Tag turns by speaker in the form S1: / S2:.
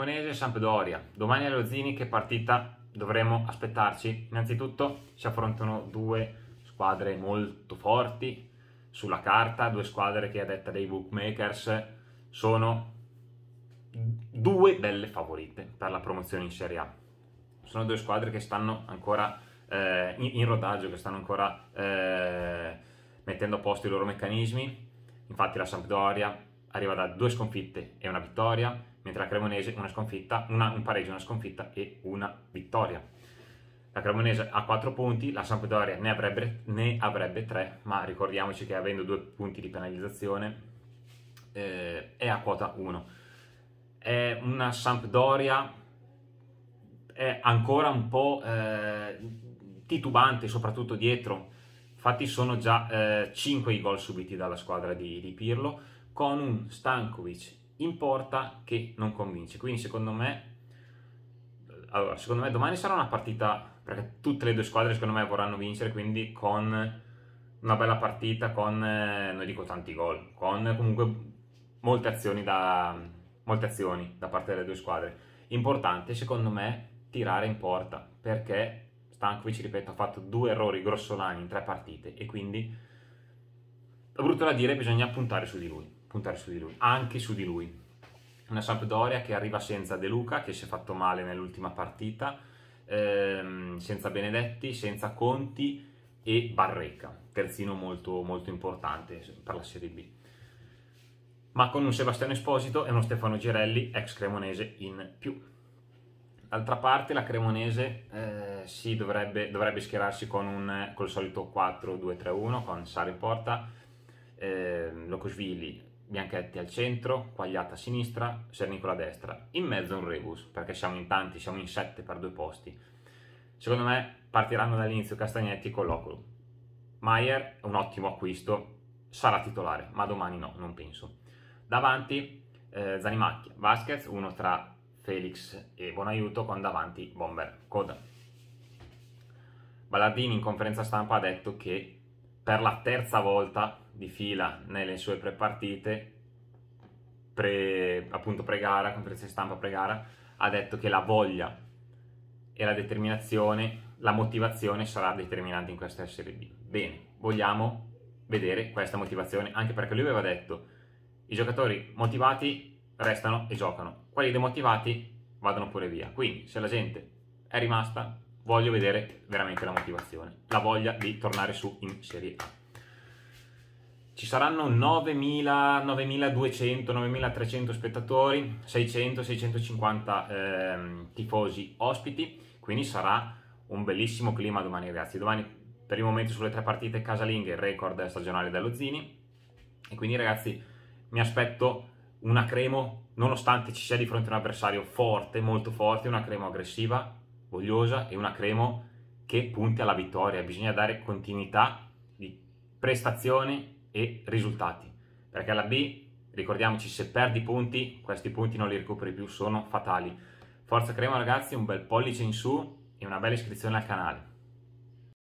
S1: Cremonese-Sampdoria. Domani allo Zini che partita dovremo aspettarci? Innanzitutto si affrontano due squadre molto forti sulla carta, due squadre che a detta dei bookmakers sono due belle favorite per la promozione in Serie A. Sono due squadre che stanno ancora eh, in, in, rodaggio, che stanno ancora eh, mettendo a posto i loro meccanismi. Infatti la Sampdoria arriva da due sconfitte e una vittoria, mentre la Cremonese una sconfitta, una, un pareggio, una sconfitta e una vittoria. La Cremonese ha 4 punti, la Sampdoria ne avrebbe, ne avrebbe 3, ma ricordiamoci che avendo 2 punti di penalizzazione eh, è a quota 1. È una Sampdoria è ancora un po' eh, titubante, soprattutto dietro. Infatti sono già eh, 5 i gol subiti dalla squadra di, di Pirlo, con un Stankovic in porta che non convince. Quindi secondo me, allora, secondo me domani sarà una partita, perché tutte le due squadre secondo me vorranno vincere, quindi con una bella partita, con, eh, non dico tanti gol, con comunque molte azioni, da, molte azioni da parte delle due squadre. Importante secondo me tirare in porta, perché Stankovic, ripeto, ha fatto due errori grossolani in tre partite e quindi, brutto da dire, bisogna puntare su di lui puntare su di lui, anche su di lui. Una Sampdoria che arriva senza De Luca, che si è fatto male nell'ultima partita, ehm, senza Benedetti, senza Conti e Barreca, terzino molto, molto importante per la Serie B. Ma con un Sebastiano Esposito e uno Stefano Girelli, ex cremonese, in più. D'altra parte la Cremonese eh, sì, dovrebbe, dovrebbe, schierarsi con un, col solito 4-2-3-1 con Sari porta, eh, Locosvili, Bianchetti al centro, Quagliata a sinistra, Sernicola a destra. In mezzo un rebus, perché siamo in tanti, siamo in sette per due posti. Secondo me partiranno dall'inizio Castagnetti con Collocolo. Maier è un ottimo acquisto, sarà titolare, ma domani no, non penso. Davanti eh, Zanimacchia, Vasquez, uno tra Felix e Buonaiuto, con davanti Bomber, coda. Ballardini in conferenza stampa ha detto che per la terza volta di fila nelle sue pre partite, pre, appunto pre-gara, conferenza stampa pre-gara, ha detto che la voglia e la determinazione, la motivazione sarà determinante in questa Serie B. Bene, vogliamo vedere questa motivazione, anche perché lui aveva detto i giocatori motivati restano e giocano, quelli demotivati vadano pure via. Quindi se la gente è rimasta, voglio vedere veramente la motivazione, la voglia di tornare su in Serie A. Ci saranno 9.000, 9.200, 9.300 spettatori, 600, 650 eh, tifosi ospiti, quindi sarà un bellissimo clima domani ragazzi. Domani per il momento sulle tre partite casalinghe il record stagionale dello Zini e quindi ragazzi mi aspetto una Cremo, nonostante ci sia di fronte un avversario forte, molto forte, una Cremo aggressiva, vogliosa e una Cremo che punti alla vittoria. Bisogna dare continuità di prestazione e risultati, perché alla B, ricordiamoci, se perdi punti, questi punti non li recuperi più, sono fatali. Forza Crema ragazzi, un bel pollice in su e una bella iscrizione al canale.